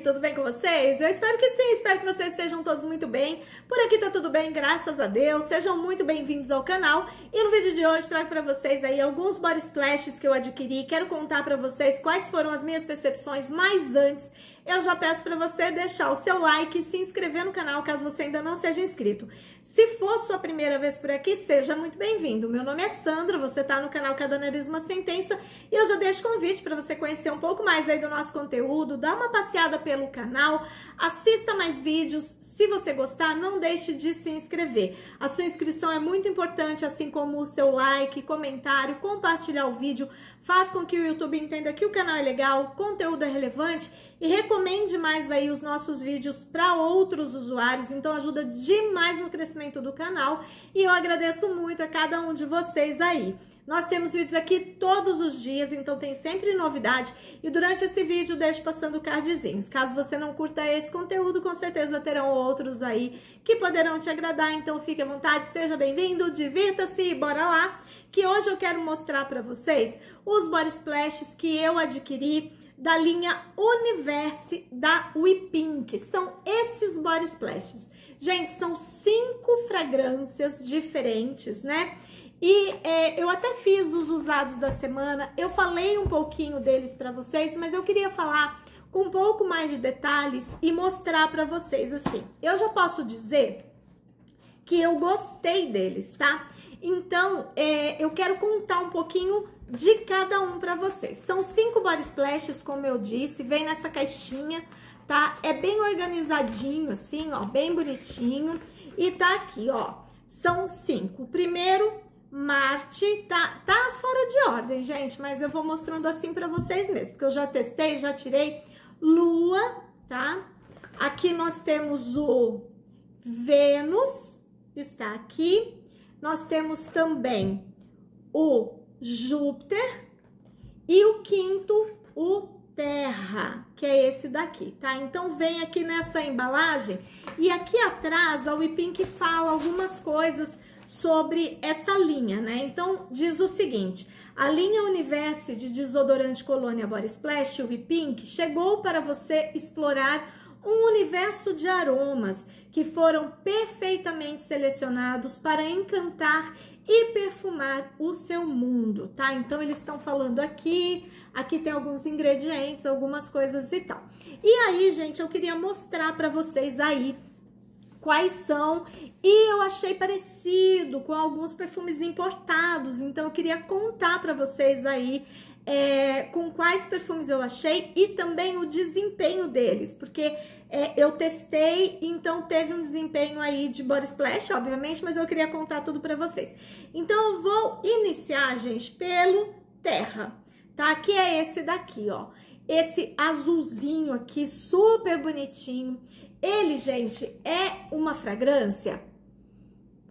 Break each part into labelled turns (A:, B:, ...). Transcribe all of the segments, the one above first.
A: Tudo bem com vocês? Eu espero que sim, espero que vocês estejam todos muito bem. Por aqui tá tudo bem, graças a Deus. Sejam muito bem-vindos ao canal. E no vídeo de hoje trago para vocês aí alguns body splashes que eu adquiri. Quero contar para vocês quais foram as minhas percepções mais antes eu já peço para você deixar o seu like e se inscrever no canal caso você ainda não seja inscrito. Se for sua primeira vez por aqui, seja muito bem-vindo. Meu nome é Sandra, você está no canal Cadaneirismo uma Sentença e eu já deixo convite para você conhecer um pouco mais aí do nosso conteúdo, dá uma passeada pelo canal, assista mais vídeos. Se você gostar, não deixe de se inscrever. A sua inscrição é muito importante, assim como o seu like, comentário, compartilhar o vídeo, faz com que o YouTube entenda que o canal é legal, conteúdo é relevante e recomende mais aí os nossos vídeos para outros usuários, então ajuda demais no crescimento do canal e eu agradeço muito a cada um de vocês aí. Nós temos vídeos aqui todos os dias, então tem sempre novidade. E durante esse vídeo deixo passando cardzinhos. Caso você não curta esse conteúdo, com certeza terão outros aí que poderão te agradar. Então fique à vontade, seja bem-vindo, divirta-se e bora lá! Que hoje eu quero mostrar para vocês os body splashes que eu adquiri da linha Universe da Wipink. São esses body splashes. Gente, são cinco fragrâncias diferentes, né? E é, eu até fiz os usados da semana, eu falei um pouquinho deles para vocês, mas eu queria falar com um pouco mais de detalhes e mostrar para vocês assim. Eu já posso dizer que eu gostei deles, tá? Então, é, eu quero contar um pouquinho de cada um para vocês. São cinco body splashes, como eu disse, vem nessa caixinha, tá? É bem organizadinho assim, ó, bem bonitinho. E tá aqui, ó, são cinco. O primeiro, Marte, tá, tá fora de ordem, gente, mas eu vou mostrando assim para vocês mesmo, porque eu já testei, já tirei. Lua, tá? Aqui nós temos o Vênus, está aqui. Nós temos também o Júpiter. E o quinto, o Terra, que é esse daqui, tá? Então vem aqui nessa embalagem e aqui atrás a Wipink fala algumas coisas sobre essa linha, né? Então diz o seguinte: a linha Universe de desodorante Colônia Body Splash Pink chegou para você explorar um universo de aromas que foram perfeitamente selecionados para encantar e perfumar o seu mundo, tá? Então eles estão falando aqui, aqui tem alguns ingredientes, algumas coisas e tal. E aí, gente, eu queria mostrar para vocês aí quais são e eu achei parecido com alguns perfumes importados, então eu queria contar para vocês aí é, com quais perfumes eu achei e também o desempenho deles, porque é, eu testei, então teve um desempenho aí de body splash, obviamente, mas eu queria contar tudo para vocês. Então eu vou iniciar, gente, pelo terra, tá? Que é esse daqui, ó. Esse azulzinho aqui, super bonitinho. Ele, gente, é uma fragrância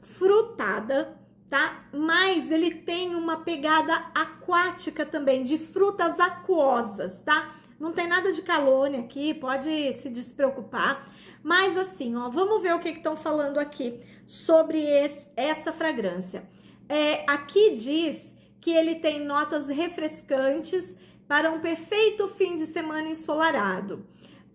A: frutada, tá? Mas ele tem uma pegada aquática também, de frutas aquosas, tá? Não tem nada de calônia aqui, pode se despreocupar. Mas assim, ó, vamos ver o que estão falando aqui sobre esse, essa fragrância. É, aqui diz que ele tem notas refrescantes para um perfeito fim de semana ensolarado.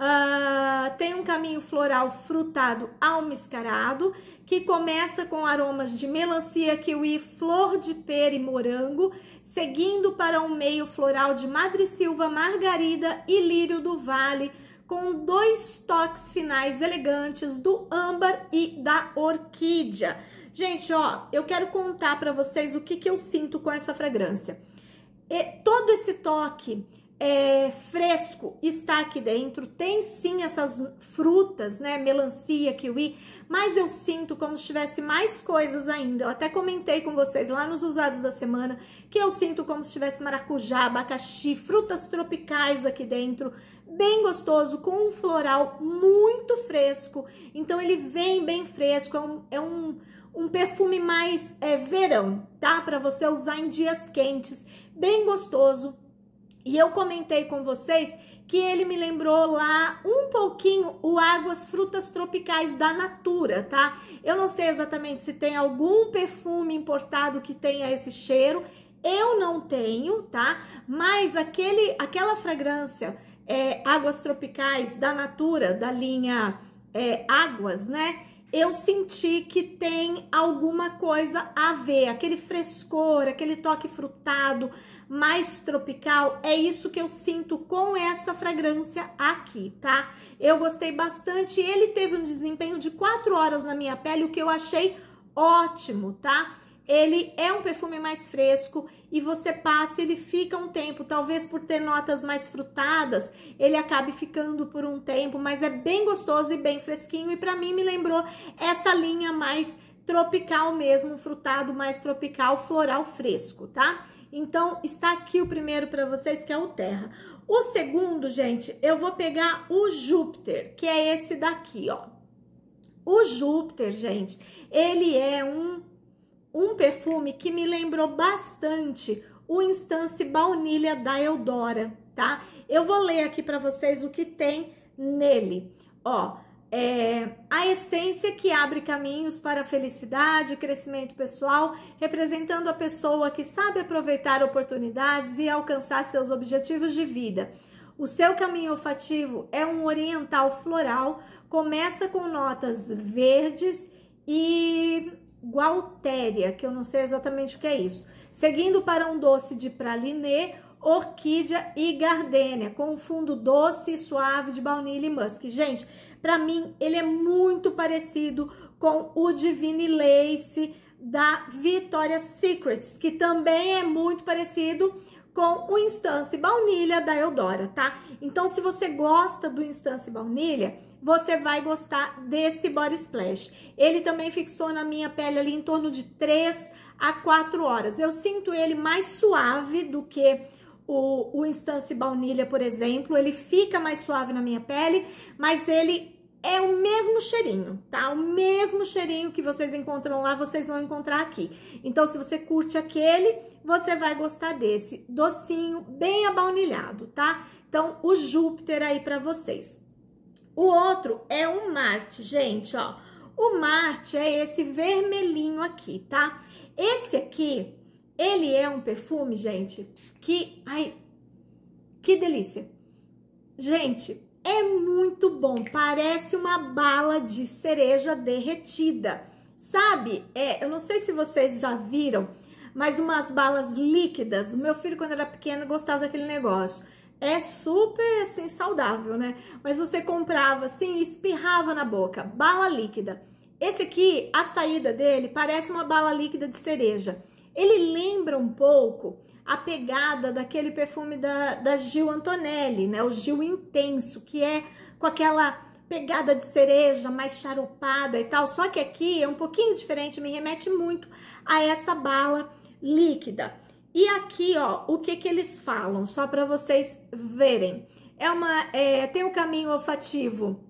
A: Uh, tem um caminho floral frutado almiscarado, que começa com aromas de melancia, kiwi, flor de pera e morango, seguindo para um meio floral de madressilva, margarida e lírio do vale, com dois toques finais elegantes do âmbar e da orquídea. Gente, ó, eu quero contar para vocês o que, que eu sinto com essa fragrância. E todo esse toque é, fresco está aqui dentro. Tem sim essas frutas, né? Melancia, kiwi, mas eu sinto como se tivesse mais coisas ainda. Eu até comentei com vocês lá nos usados da semana que eu sinto como se tivesse maracujá, abacaxi, frutas tropicais aqui dentro, bem gostoso, com um floral muito fresco. Então ele vem bem fresco, é um, é um, um perfume mais é, verão, tá? Para você usar em dias quentes, bem gostoso e eu comentei com vocês que ele me lembrou lá um pouquinho o Águas Frutas Tropicais da Natura, tá? Eu não sei exatamente se tem algum perfume importado que tenha esse cheiro. Eu não tenho, tá? Mas aquele, aquela fragrância é, Águas Tropicais da Natura, da linha é, Águas, né? Eu senti que tem alguma coisa a ver, aquele frescor, aquele toque frutado, mais tropical. É isso que eu sinto com essa fragrância aqui, tá? Eu gostei bastante. Ele teve um desempenho de 4 horas na minha pele, o que eu achei ótimo, tá? Ele é um perfume mais fresco e você passa, ele fica um tempo, talvez por ter notas mais frutadas, ele acabe ficando por um tempo, mas é bem gostoso e bem fresquinho e para mim me lembrou essa linha mais tropical mesmo, frutado mais tropical, floral fresco, tá? Então, está aqui o primeiro para vocês, que é o Terra. O segundo, gente, eu vou pegar o Júpiter, que é esse daqui, ó. O Júpiter, gente, ele é um, um perfume que me lembrou bastante o Instance Baunilha da Eudora, tá? Eu vou ler aqui para vocês o que tem nele. Ó, é, a essência que abre caminhos para felicidade felicidade, crescimento pessoal, representando a pessoa que sabe aproveitar oportunidades e alcançar seus objetivos de vida. O seu caminho olfativo é um oriental floral, começa com notas verdes e gualtéria, que eu não sei exatamente o que é isso. Seguindo para um doce de praliné, orquídea e gardênia, com um fundo doce e suave de baunilha e musk. Gente, para mim ele é muito parecido com o Divine Lace da Victoria's Secrets, que também é muito parecido com o Instance Baunilha da Eudora, tá? Então, se você gosta do Instance Baunilha, você vai gostar desse Body Splash. Ele também fixou na minha pele ali em torno de 3 a 4 horas. Eu sinto ele mais suave do que o, o Instance Baunilha, por exemplo, ele fica mais suave na minha pele, mas ele é o mesmo cheirinho, tá? O mesmo cheirinho que vocês encontram lá, vocês vão encontrar aqui. Então, se você curte aquele, você vai gostar desse docinho, bem abaunilhado, tá? Então, o Júpiter aí para vocês. O outro é um Marte, gente, ó. O Marte é esse vermelhinho aqui, tá? Esse aqui, ele é um perfume, gente, que. Ai, que delícia! Gente, é muito bom, parece uma bala de cereja derretida. Sabe? É, eu não sei se vocês já viram, mas umas balas líquidas. O meu filho, quando era pequeno, gostava daquele negócio. É super assim saudável, né? Mas você comprava assim e espirrava na boca, bala líquida. Esse aqui, a saída dele parece uma bala líquida de cereja. Ele lembra um pouco a pegada daquele perfume da, da Gil Antonelli, né? O Gil Intenso, que é com aquela pegada de cereja mais charopada e tal. Só que aqui é um pouquinho diferente, me remete muito a essa bala líquida. E aqui, ó, o que que eles falam, só para vocês verem. É uma, é, tem um caminho olfativo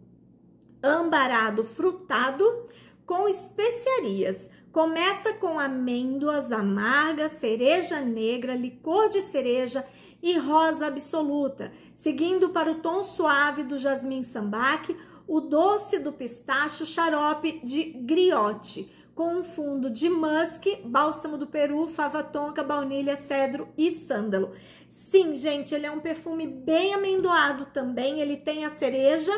A: ambarado, frutado, com especiarias. Começa com amêndoas amargas, cereja negra, licor de cereja e rosa absoluta, seguindo para o tom suave do jasmim sambaque, o doce do pistacho, xarope de griote, com um fundo de musk, bálsamo do Peru, fava tonka, baunilha, cedro e sândalo. Sim, gente, ele é um perfume bem amendoado também, ele tem a cereja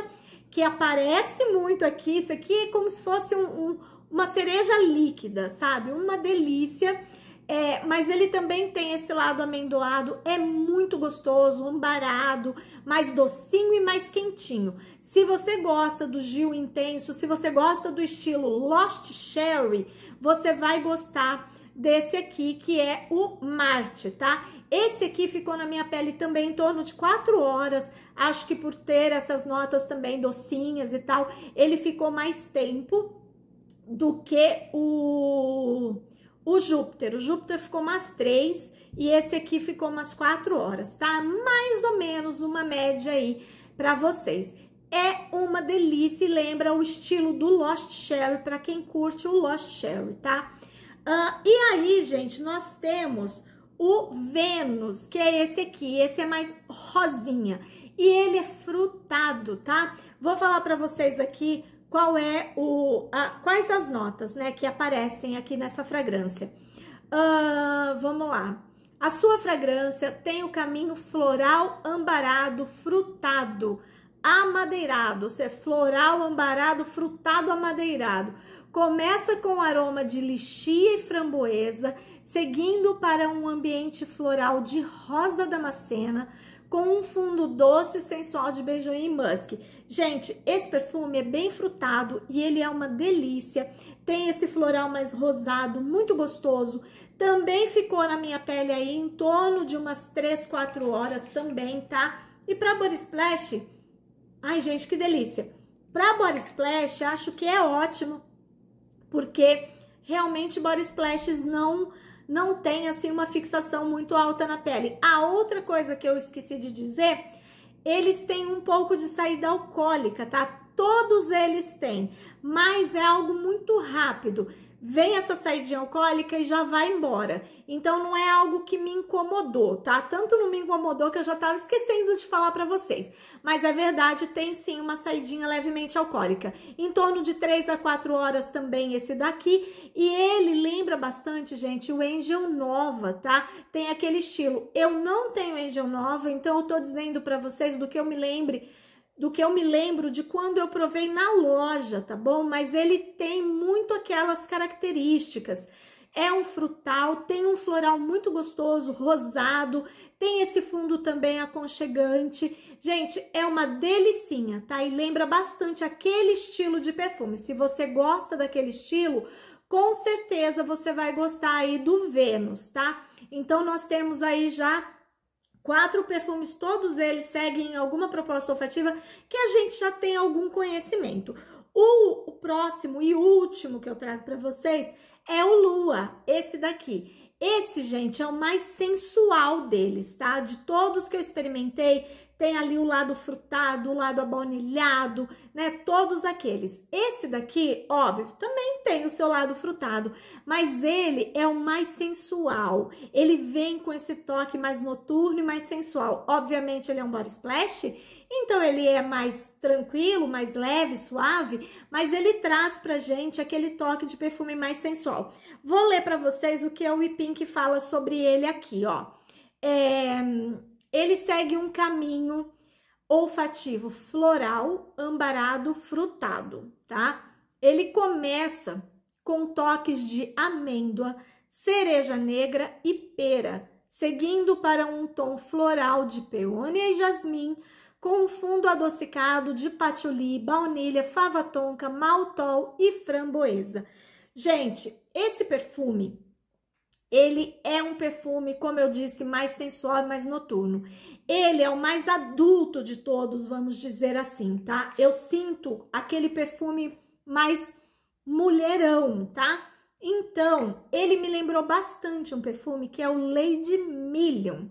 A: que aparece muito aqui, isso aqui é como se fosse um, um uma cereja líquida, sabe? Uma delícia. É, mas ele também tem esse lado amendoado, é muito gostoso, umbarado, mais docinho e mais quentinho. Se você gosta do Gil intenso, se você gosta do estilo Lost Sherry, você vai gostar desse aqui, que é o Marte, tá? Esse aqui ficou na minha pele também em torno de 4 horas. Acho que por ter essas notas também docinhas e tal, ele ficou mais tempo do que o, o Júpiter. O Júpiter ficou umas três e esse aqui ficou umas quatro horas, tá? Mais ou menos uma média aí para vocês. É uma delícia e lembra o estilo do Lost Sherry, para quem curte o Lost Sherry, tá? Uh, e aí, gente, nós temos o Vênus, que é esse aqui, esse é mais rosinha. E ele é frutado, tá? Vou falar para vocês aqui qual é o, a, quais as notas, né, que aparecem aqui nessa fragrância. Uh, vamos lá. A sua fragrância tem o caminho floral ambarado, frutado, amadeirado, Você é floral ambarado, frutado, amadeirado. Começa com o aroma de lixia e framboesa, seguindo para um ambiente floral de rosa damascena, com um fundo doce sensual de Benjoin Musk. Gente, esse perfume é bem frutado e ele é uma delícia. Tem esse floral mais rosado, muito gostoso. Também ficou na minha pele aí em torno de umas 3, 4 horas também, tá? E para Body Splash, ai gente, que delícia. Para Body Splash, acho que é ótimo, porque realmente Body Splashes não não tem assim uma fixação muito alta na pele. A outra coisa que eu esqueci de dizer, eles têm um pouco de saída alcoólica, tá? Todos eles têm, mas é algo muito rápido vem essa saidinha alcoólica e já vai embora. Então não é algo que me incomodou, tá? Tanto não me incomodou que eu já tava esquecendo de falar para vocês. Mas é verdade, tem sim uma saidinha levemente alcoólica. Em torno de 3 a 4 horas também esse daqui, e ele lembra bastante, gente, o Angel Nova, tá? Tem aquele estilo. Eu não tenho Angel Nova, então eu tô dizendo para vocês do que eu me lembre do que eu me lembro de quando eu provei na loja, tá bom? Mas ele tem muito aquelas características. É um frutal, tem um floral muito gostoso, rosado, tem esse fundo também aconchegante. Gente, é uma delicinha, tá? E lembra bastante aquele estilo de perfume. Se você gosta daquele estilo, com certeza você vai gostar aí do Vênus, tá? Então nós temos aí já Quatro perfumes, todos eles seguem alguma proposta olfativa que a gente já tem algum conhecimento. O, o próximo e último que eu trago para vocês é o Lua, esse daqui. Esse, gente, é o mais sensual deles, tá? De todos que eu experimentei, tem ali o lado frutado, o lado abonilhado né? Todos aqueles. Esse daqui, óbvio, também tem o seu lado frutado, mas ele é o mais sensual. Ele vem com esse toque mais noturno e mais sensual. Obviamente, ele é um body splash, então ele é mais tranquilo, mais leve, suave, mas ele traz pra gente aquele toque de perfume mais sensual. Vou ler para vocês o que é o Ipin que fala sobre ele aqui, ó. É, ele segue um caminho olfativo floral, ambarado, frutado, tá? Ele começa com toques de amêndoa, cereja negra e pera, seguindo para um tom floral de peônia e jasmim, com um fundo adocicado de patchouli, baunilha, fava tonka, maltol e framboesa. Gente, esse perfume ele é um perfume, como eu disse, mais sensual e mais noturno. Ele é o mais adulto de todos, vamos dizer assim, tá? Eu sinto aquele perfume mais mulherão, tá? Então, ele me lembrou bastante um perfume que é o Lady Million.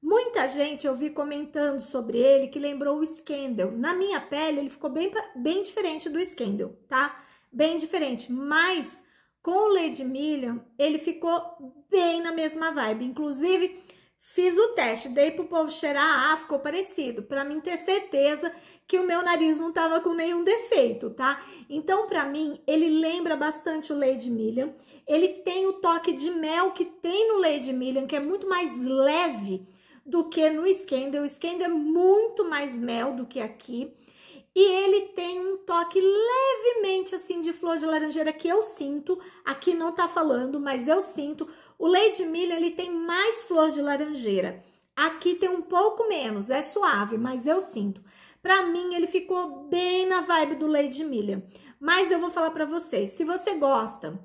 A: Muita gente eu vi comentando sobre ele que lembrou o Scandal. Na minha pele, ele ficou bem, bem diferente do Scandal, tá? Bem diferente, mas com o Lady Million, ele ficou bem na mesma vibe. Inclusive, fiz o teste, dei pro povo cheirar, ah, ficou parecido, para mim ter certeza que o meu nariz não tava com nenhum defeito, tá? Então, para mim, ele lembra bastante o Lady Million. Ele tem o toque de mel que tem no Lady Million, que é muito mais leve do que no Scandal. O Scandal é muito mais mel do que aqui. E ele tem um toque levemente assim de flor de laranjeira que eu sinto. Aqui não tá falando, mas eu sinto. O Lady Milha ele tem mais flor de laranjeira. Aqui tem um pouco menos, é suave, mas eu sinto. Para mim ele ficou bem na vibe do Lady Milha. Mas eu vou falar para vocês, se você gosta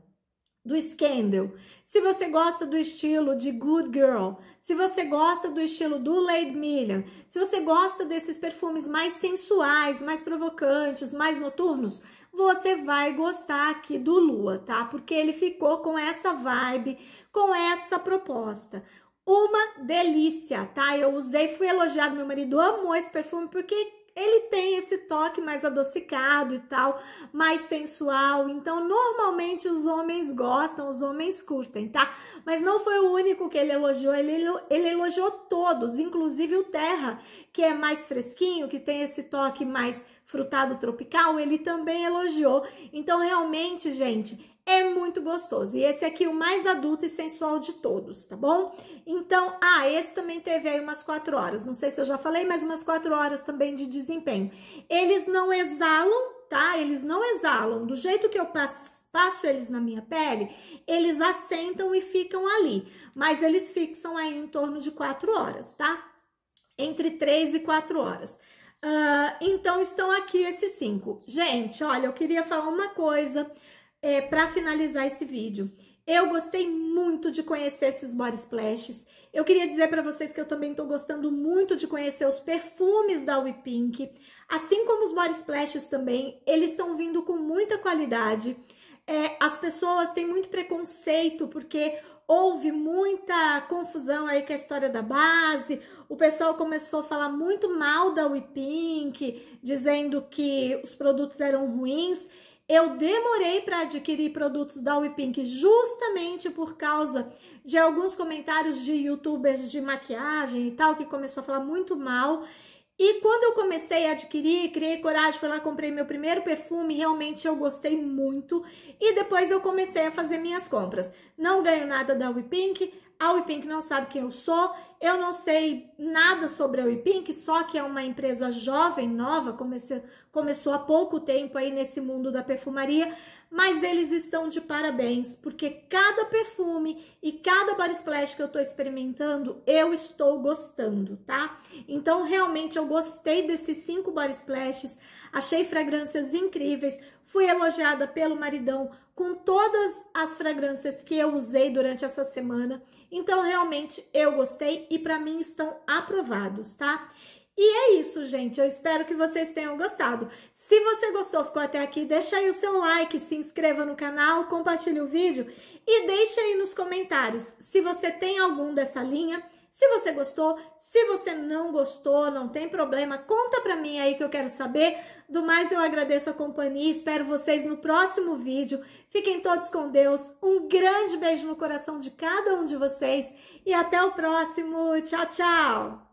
A: do Scandal, se você gosta do estilo de Good Girl, se você gosta do estilo do Lady Million, se você gosta desses perfumes mais sensuais, mais provocantes, mais noturnos, você vai gostar aqui do Lua, tá? Porque ele ficou com essa vibe, com essa proposta. Uma delícia, tá? Eu usei, fui elogiado, meu marido amou esse perfume porque ele tem esse toque mais adocicado e tal, mais sensual. Então, normalmente os homens gostam, os homens curtem, tá? Mas não foi o único que ele elogiou, ele, ele elogiou todos, inclusive o Terra, que é mais fresquinho, que tem esse toque mais frutado tropical, ele também elogiou. Então, realmente, gente, é muito gostoso. E esse aqui é o mais adulto e sensual de todos, tá bom? Então, ah, esse também teve aí umas 4 horas. Não sei se eu já falei, mas umas 4 horas também de desempenho. Eles não exalam, tá? Eles não exalam. Do jeito que eu passo eles na minha pele, eles assentam e ficam ali. Mas eles fixam aí em torno de 4 horas, tá? Entre 3 e 4 horas. Uh, então, estão aqui esses cinco. Gente, olha, eu queria falar uma coisa é, para finalizar esse vídeo. Eu gostei muito de conhecer esses body splashes. Eu queria dizer para vocês que eu também estou gostando muito de conhecer os perfumes da We Pink. Assim como os body splashes também, eles estão vindo com muita qualidade. É, as pessoas têm muito preconceito porque houve muita confusão aí com a história da base. O pessoal começou a falar muito mal da We Pink, dizendo que os produtos eram ruins. Eu demorei para adquirir produtos da WePink justamente por causa de alguns comentários de youtubers de maquiagem e tal, que começou a falar muito mal. E quando eu comecei a adquirir, criei coragem, fui lá, comprei meu primeiro perfume, realmente eu gostei muito. E depois eu comecei a fazer minhas compras. Não ganho nada da WePink, a WePink não sabe quem eu sou, eu não sei nada sobre a WePink, só que é uma empresa jovem, nova, comece, começou há pouco tempo aí nesse mundo da perfumaria, mas eles estão de parabéns, porque cada perfume e cada body splash que eu estou experimentando, eu estou gostando, tá? Então, realmente, eu gostei desses cinco body splashes, achei fragrâncias incríveis, fui elogiada pelo maridão com todas as fragrâncias que eu usei durante essa semana. Então, realmente, eu gostei e para mim estão aprovados, tá? E é isso, gente. Eu espero que vocês tenham gostado. Se você gostou, ficou até aqui, deixa aí o seu like, se inscreva no canal, compartilhe o vídeo e deixa aí nos comentários se você tem algum dessa linha se você gostou, se você não gostou, não tem problema, conta pra mim aí que eu quero saber. Do mais, eu agradeço a companhia, espero vocês no próximo vídeo. Fiquem todos com Deus, um grande beijo no coração de cada um de vocês e até o próximo. Tchau, tchau!